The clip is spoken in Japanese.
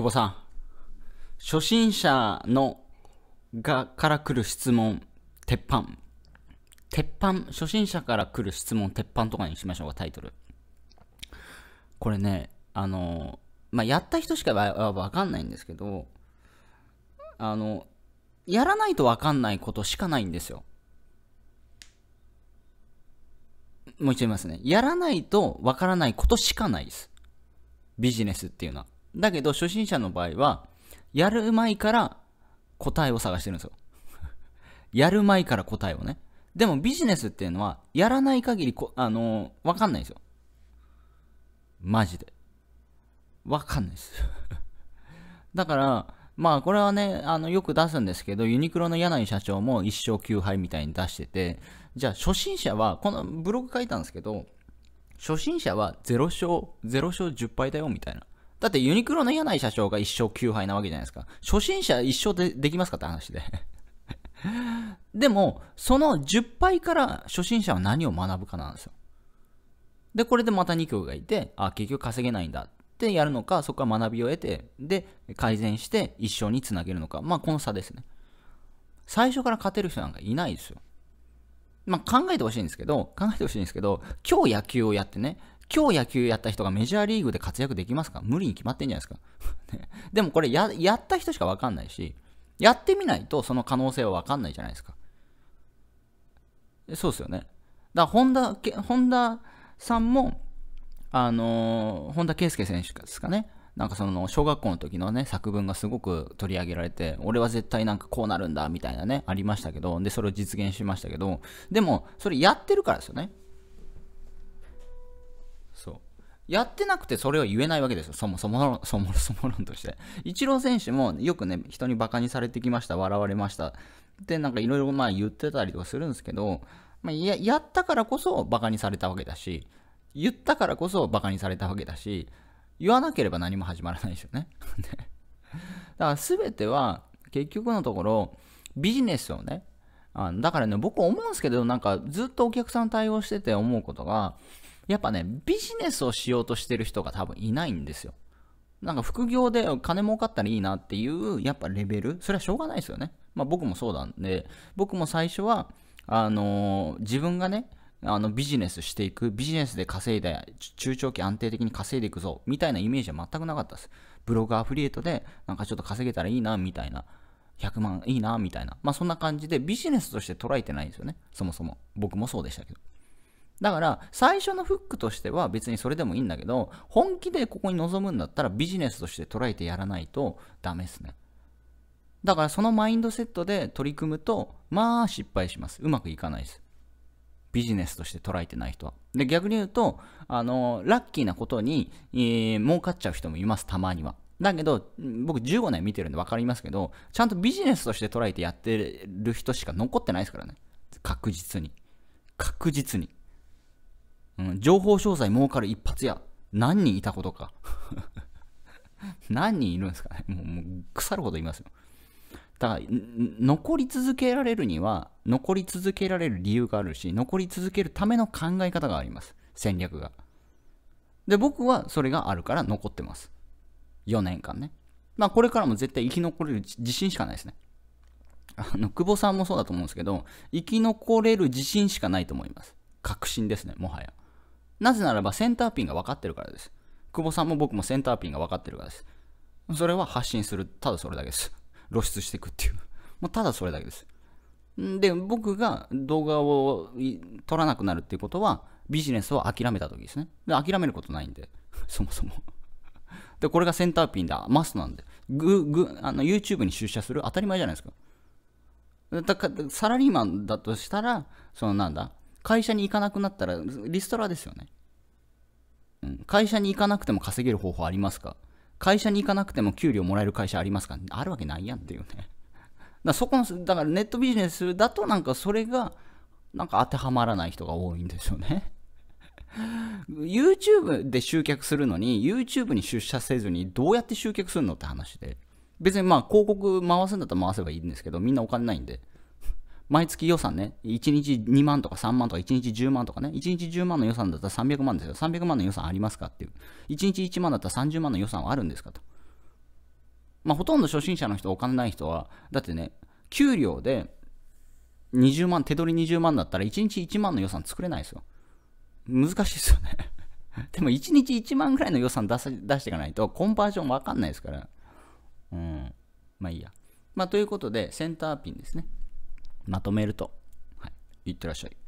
久保さん初心者のがから来る質問鉄板鉄板初心者から来る質問鉄板とかにしましょうかタイトルこれねあのまあ、やった人しかわかんないんですけどあのやらないとわかんないことしかないんですよもう一度言いますねやらないとわからないことしかないですビジネスっていうのはだけど、初心者の場合は、やる前から答えを探してるんですよ。やる前から答えをね。でもビジネスっていうのは、やらない限りこ、あのー、わかんないんですよ。マジで。わかんないです。だから、まあこれはね、あの、よく出すんですけど、ユニクロの柳井社長も一生9敗みたいに出してて、じゃあ初心者は、このブログ書いたんですけど、初心者は0勝、0勝10敗だよみたいな。だってユニクロの柳井社長が一勝9敗なわけじゃないですか。初心者一勝でできますかって話で でも、その10敗から初心者は何を学ぶかなんですよ。で、これでまた2曲がいて、あ、結局稼げないんだってやるのか、そこから学びを得て、で、改善して一生につなげるのか。まあ、この差ですね。最初から勝てる人なんかいないですよ。まあ、考えてほしいんですけど、考えてほしいんですけど、今日野球をやってね、今日野球やった人がメジャーリーグで活躍できますか無理に決まってんじゃないですか。でもこれや、やった人しかわかんないし、やってみないとその可能性はわかんないじゃないですか。そうですよね。だから、本田、本田さんも、あのー、本田圭佑選手ですかね。なんかその小学校の時のね作文がすごく取り上げられて俺は絶対なんかこうなるんだみたいなねありましたけどでそれを実現しましたけどでもそれやってるからですよねそうやってなくてそれを言えないわけですよ、そもそも論そもそも論として。イチロー選手もよくね、人にバカにされてきました、笑われました、ってなんかいろいろ言ってたりとかするんですけど、まあ、ややったからこそバカにされたわけだし、言ったからこそバカにされたわけだし、言わなければ何も始まらないですよね。だから全ては結局のところビジネスをね、あだからね、僕思うんですけど、なんかずっとお客さん対応してて思うことが、やっぱね、ビジネスをしようとしてる人が多分いないんですよ。なんか副業で金儲かったらいいなっていう、やっぱレベル、それはしょうがないですよね。まあ僕もそうなんで、僕も最初は、あのー、自分がね、あのビジネスしていく、ビジネスで稼いで、中長期安定的に稼いでいくぞ、みたいなイメージは全くなかったです。ブログアフリエイトで、なんかちょっと稼げたらいいな、みたいな。100万いいな、みたいな。まあそんな感じで、ビジネスとして捉えてないんですよね。そもそも。僕もそうでしたけど。だから、最初のフックとしては別にそれでもいいんだけど、本気でここに臨むんだったらビジネスとして捉えてやらないとダメですね。だからそのマインドセットで取り組むと、まあ失敗します。うまくいかないです。ビジネスとして捉えてない人は。で、逆に言うと、あの、ラッキーなことに、えー、儲かっちゃう人もいます、たまには。だけど、僕15年見てるんで分かりますけど、ちゃんとビジネスとして捉えてやってる人しか残ってないですからね。確実に。確実に。うん、情報商材儲かる一発や。何人いたことか。何人いるんですかねもう、もう腐るほどいますよ。だから、残り続けられるには、残り続けられる理由があるし、残り続けるための考え方があります。戦略が。で、僕はそれがあるから残ってます。4年間ね。まあ、これからも絶対生き残れる自信しかないですね。あの、久保さんもそうだと思うんですけど、生き残れる自信しかないと思います。確信ですね、もはや。なぜならばセンターピンが分かってるからです。久保さんも僕もセンターピンが分かってるからです。それは発信する。ただそれだけです。露出していくっていう。もうただそれだけです。で、僕が動画を撮らなくなるっていうことは、ビジネスを諦めた時ですね。で、諦めることないんで、そもそも。で、これがセンターピンだ、マストなんで。グーあの、YouTube に出社する当たり前じゃないですか。だから、サラリーマンだとしたら、そのなんだ、会社に行かなくなったらリストラですよね、うん、会社に行かなくても稼げる方法ありますか会社に行かなくても給料もらえる会社ありますかあるわけないやんっていうね だそこのだからネットビジネスだとなんかそれがなんか当てはまらない人が多いんですよね YouTube で集客するのに YouTube に出社せずにどうやって集客するのって話で別にまあ広告回すんだったら回せばいいんですけどみんなお金ないんで毎月予算ね、1日2万とか3万とか1日10万とかね、1日10万の予算だったら300万ですよ。300万の予算ありますかっていう。1日1万だったら30万の予算はあるんですかと。まあ、ほとんど初心者の人、お金ない人は、だってね、給料で20万、手取り20万だったら1日1万の予算作れないですよ。難しいですよね でも1日1万ぐらいの予算出さ出していかないと、コンバージョンわかんないですから。うん。まあいいや。まあということで、センターピンですね。まとめると、はい、いってらっしゃい